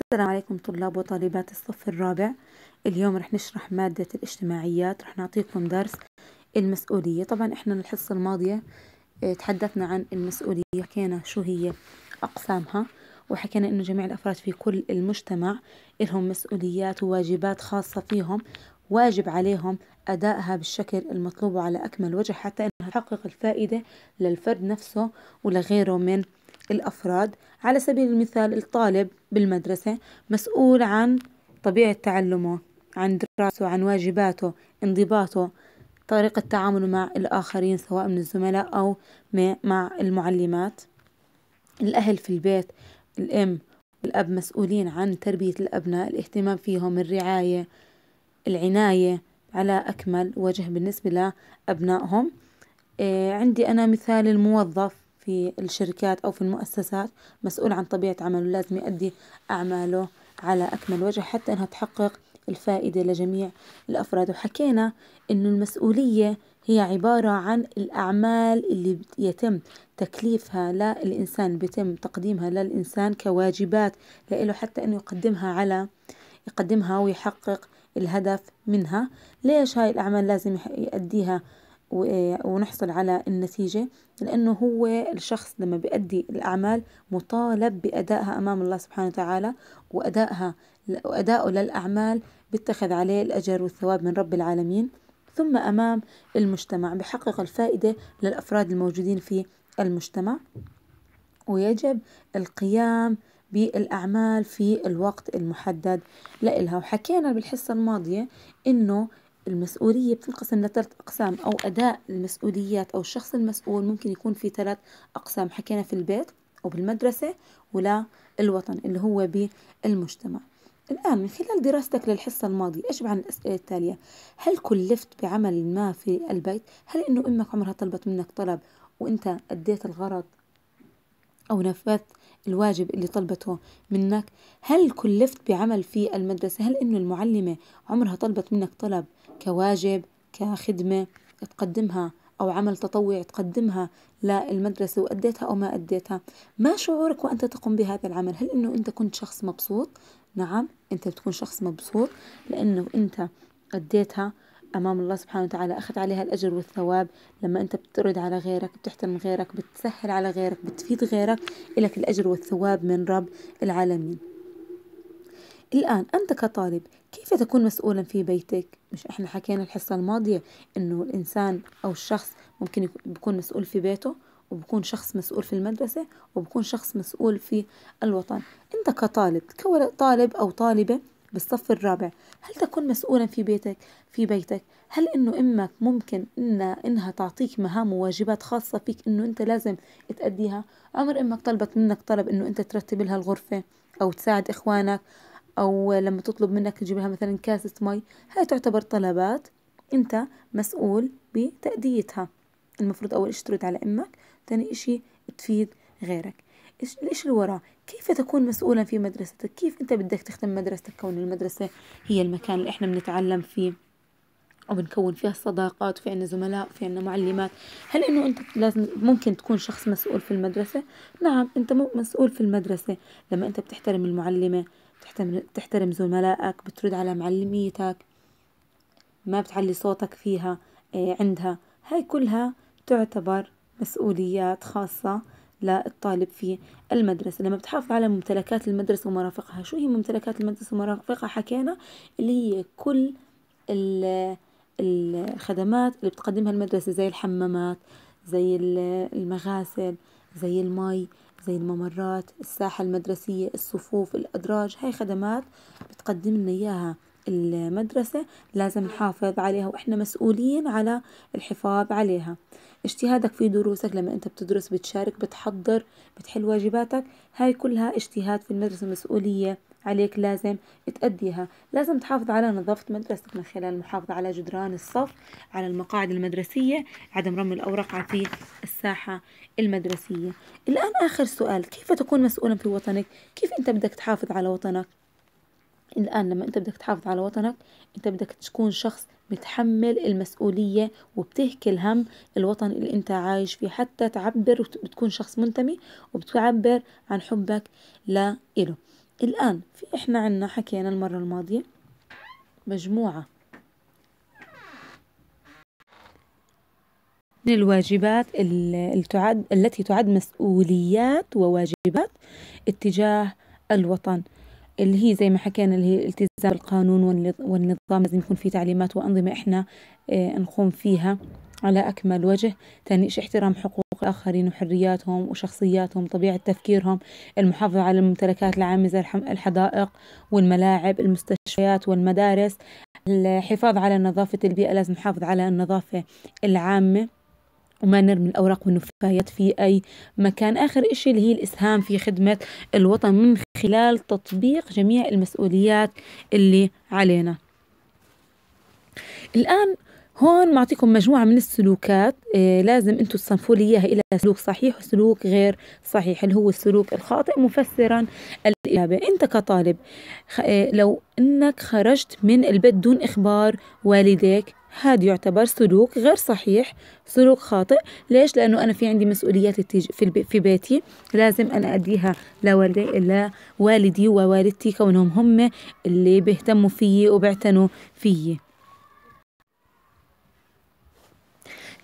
السلام عليكم طلاب وطالبات الصف الرابع اليوم رح نشرح مادة الاجتماعيات رح نعطيكم درس المسؤولية طبعا احنا الحصة الماضية آه، تحدثنا عن المسؤولية حكينا شو هي أقسامها وحكينا إنه جميع الأفراد في كل المجتمع لهم مسؤوليات وواجبات خاصة فيهم واجب عليهم أدائها بالشكل المطلوب على أكمل وجه حتى أنها تحقق الفائدة للفرد نفسه ولغيره من الأفراد على سبيل المثال الطالب بالمدرسة مسؤول عن طبيعة تعلمه عن دراسته عن واجباته انضباطه طريقة تعامله مع الآخرين سواء من الزملاء أو مع المعلمات الأهل في البيت الأم والأب مسؤولين عن تربية الأبناء الاهتمام فيهم الرعاية العناية على أكمل وجه بالنسبة لأبنائهم إيه، عندي أنا مثال الموظف في الشركات أو في المؤسسات مسؤول عن طبيعة عمله لازم يؤدي أعماله على أكمل وجه حتى أنها تحقق الفائدة لجميع الأفراد وحكينا أنه المسؤولية هي عبارة عن الأعمال اللي يتم تكليفها للإنسان بيتم تقديمها للإنسان كواجبات لإله حتى أنه يقدمها على يقدمها ويحقق الهدف منها ليش هاي الأعمال لازم يؤديها ونحصل على النتيجة لأنه هو الشخص لما بيأدي الأعمال مطالب بأدائها أمام الله سبحانه وتعالى وأدائها وأدائه للأعمال بيتخذ عليه الأجر والثواب من رب العالمين ثم أمام المجتمع بحقق الفائدة للأفراد الموجودين في المجتمع ويجب القيام بالأعمال في الوقت المحدد لإلها وحكينا بالحصة الماضية إنه المسؤولية بتنقسم لثلاث أقسام أو أداء المسؤوليات أو الشخص المسؤول ممكن يكون في ثلاث أقسام حكينا في البيت أو بالمدرسة ولا الوطن اللي هو بالمجتمع الآن من خلال دراستك للحصة الماضية أجب عن الأسئلة التالية هل كلفت بعمل ما في البيت؟ هل إنه أمك عمرها طلبت منك طلب وأنت أديت الغرض أو نفذت الواجب اللي طلبته منك هل كلفت بعمل في المدرسة هل إنه المعلمة عمرها طلبت منك طلب كواجب كخدمة تقدمها أو عمل تطوعي تقدمها للمدرسة وأديتها أو ما أديتها ما شعورك وأنت تقوم بهذا العمل هل إنه أنت كنت شخص مبسوط نعم أنت بتكون شخص مبسوط لأنه أنت أديتها أمام الله سبحانه وتعالى أخذ عليها الأجر والثواب لما أنت بترد على غيرك بتحترم غيرك بتسهل على غيرك بتفيد غيرك إلك الأجر والثواب من رب العالمين الآن أنت كطالب كيف تكون مسؤولا في بيتك؟ مش إحنا حكينا الحصة الماضية إنه الإنسان أو الشخص ممكن يكون مسؤول في بيته وبكون شخص مسؤول في المدرسة وبكون شخص مسؤول في الوطن أنت كطالب كطالب أو طالبة بالصف الرابع هل تكون مسؤولا في بيتك في بيتك هل انه امك ممكن إن انها تعطيك مهام وواجبات خاصة فيك انه انت لازم تأديها عمر امك طلبت منك طلب انه انت ترتب لها الغرفة او تساعد اخوانك او لما تطلب منك تجيب لها مثلا كاسة مي هاي تعتبر طلبات انت مسؤول بتأديتها المفروض اول شيء ترد على امك ثاني شيء تفيد غيرك إيش الوراء كيف تكون مسؤولا في مدرستك كيف أنت بدك تخدم مدرستك كون المدرسة هي المكان اللي إحنا بنتعلم فيه وبنكون فيها الصداقات في عنا زملاء في عنا معلمات هل انه انت لازم ممكن تكون شخص مسؤول في المدرسة نعم انت مسؤول في المدرسة لما انت بتحترم المعلمة بتحترم, بتحترم زملائك بترد على معلميتك ما بتعلي صوتك فيها إيه، عندها هاي كلها تعتبر مسؤوليات خاصة للطالب في المدرسة لما بتحافظ على ممتلكات المدرسة ومرافقها شو هي ممتلكات المدرسة ومرافقها حكينا اللي هي كل الخدمات اللي بتقدمها المدرسة زي الحمامات زي المغاسل زي المي زي الممرات الساحة المدرسية الصفوف الأدراج هاي خدمات بتقدم لنا إياها المدرسة لازم نحافظ عليها وإحنا مسؤولين على الحفاظ عليها اجتهادك في دروسك لما انت بتدرس بتشارك بتحضر بتحل واجباتك هاي كلها اجتهاد في المدرسة مسؤولية عليك لازم تأديها لازم تحافظ على نظافة مدرستك من خلال المحافظة على جدران الصف على المقاعد المدرسية عدم رمي الأوراق في الساحة المدرسية الآن آخر سؤال كيف تكون مسؤولا في وطنك كيف أنت بدك تحافظ على وطنك الآن لما أنت بدك تحافظ على وطنك أنت بدك تكون شخص بتحمل المسؤولية وبتهكي الهم الوطن اللي انت عايش فيه حتى تعبر وتكون شخص منتمي وبتعبر عن حبك لإله الآن في احنا عنا حكينا المرة الماضية مجموعة من الواجبات اللي تعد التي تعد مسؤوليات وواجبات اتجاه الوطن اللي هي زي ما حكينا اللي هي التزام بالقانون والنظام لازم يكون في تعليمات وأنظمة إحنا آه، نقوم فيها على أكمل وجه ثاني شيء احترام حقوق الآخرين وحرياتهم وشخصياتهم طبيعة تفكيرهم المحافظة على الممتلكات العامة زي الحدائق والملاعب المستشفيات والمدارس الحفاظ على نظافة البيئة لازم نحافظ على النظافة العامة وما نرمي الأوراق والنفايات في أي مكان آخر إشي اللي هي الإسهام في خدمة الوطن من خلال تطبيق جميع المسؤوليات اللي علينا الآن هون معطيكم مجموعة من السلوكات إيه لازم انتم تصنفوا لي اياها الى سلوك صحيح وسلوك غير صحيح اللي هو السلوك الخاطئ مفسرا الاجابة انت كطالب إيه لو انك خرجت من البيت دون اخبار والديك هذا يعتبر سلوك غير صحيح سلوك خاطئ ليش لأنه أنا في عندي مسؤوليات في, في بيتي لازم أنا أديها لوالدي والدي ووالدتي كونهم هم اللي بيهتموا فيي وبيعتنوا فيي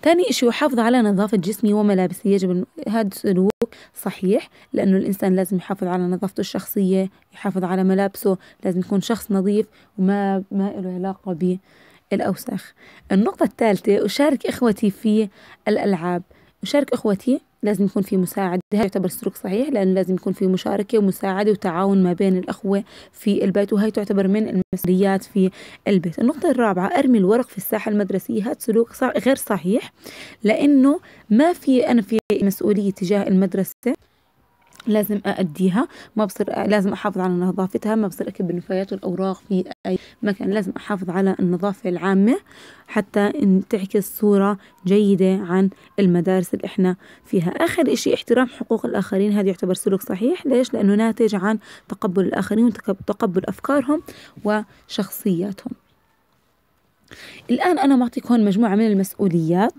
تاني إشي وحافظ على نظافة جسمي وملابسي يجب هذا سلوك صحيح لأنه الإنسان لازم يحافظ على نظافته الشخصية يحافظ على ملابسه لازم يكون شخص نظيف وما ما له علاقة به الأوساخ النقطة الثالثة أشارك إخوتي في الألعاب أشارك إخوتي لازم يكون في مساعدة هذا يعتبر سلوك صحيح لأنه لازم يكون في مشاركة ومساعدة وتعاون ما بين الأخوة في البيت وهي تعتبر من المسؤوليات في البيت النقطة الرابعة أرمي الورق في الساحة المدرسية هذا سلوك غير صحيح لأنه ما في أنا في مسؤولية تجاه المدرسة لازم أأديها ما بصير لازم أحافظ على نظافتها ما بصير أكب النفايات والأوراق في أي مكان لازم أحافظ على النظافة العامة حتى إن تعكس صورة جيدة عن المدارس اللي إحنا فيها آخر إشي احترام حقوق الآخرين هذا يعتبر سلوك صحيح ليش؟ لأنه ناتج عن تقبل الآخرين وتقبل أفكارهم وشخصياتهم الآن أنا معطيك هون مجموعة من المسؤوليات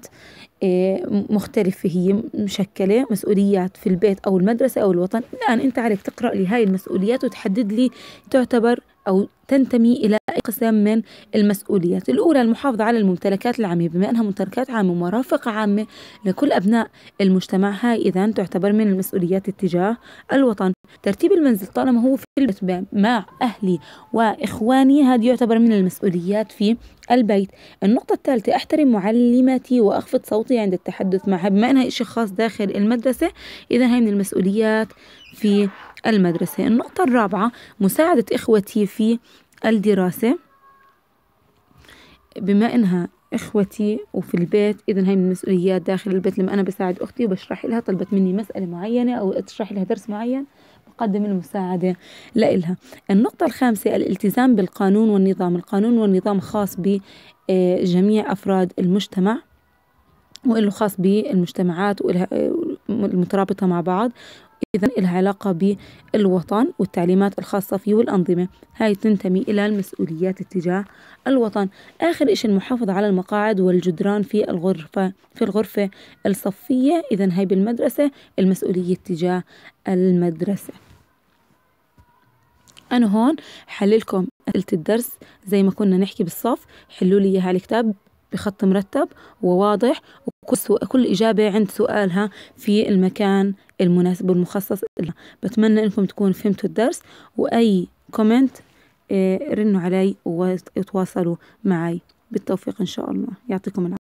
إيه، مختلفة هي مشكلة مسؤوليات في البيت أو المدرسة أو الوطن الآن أنت عليك تقرأ لي هاي المسؤوليات وتحدد لي تعتبر أو تنتمي إلى أي قسم من المسؤوليات الأولى المحافظة على الممتلكات العامة بما أنها ممتلكات عامة ومرافق عامة لكل أبناء المجتمع هاي إذا تعتبر من المسؤوليات اتجاه الوطن ترتيب المنزل طالما هو في البيت مع أهلي وإخواني هذا يعتبر من المسؤوليات في البيت النقطة الثالثة أحترم معلمتي وأخفض صوتي عند التحدث معها بما أنها إشي خاص داخل المدرسة إذا هي من المسؤوليات في المدرسة النقطة الرابعة مساعدة إخوتي في الدراسة بما إنها إخوتي وفي البيت إذا هي من المسؤوليات داخل البيت لما أنا بساعد أختي وبشرح لها طلبت مني مسألة معينة أو أشرح لها درس معين تقدم المساعدة لإلها النقطة الخامسة الالتزام بالقانون والنظام القانون والنظام خاص بجميع أفراد المجتمع وإله خاص بالمجتمعات المترابطة مع بعض إذا لها علاقة بالوطن والتعليمات الخاصة فيه والأنظمة هاي تنتمي إلى المسؤوليات اتجاه الوطن آخر إشي المحافظة على المقاعد والجدران في الغرفة في الغرفة الصفية إذا هاي بالمدرسة المسؤولية اتجاه المدرسة أنا هون حللكم أسئلة الدرس زي ما كنا نحكي بالصف حلوا لي إياها على الكتاب بخط مرتب وواضح وكل كل إجابة عند سؤالها في المكان المناسب والمخصص لها بتمنى إنكم تكونوا فهمتوا الدرس وأي كومنت آه، رنوا علي وتواصلوا معي بالتوفيق إن شاء الله يعطيكم العافية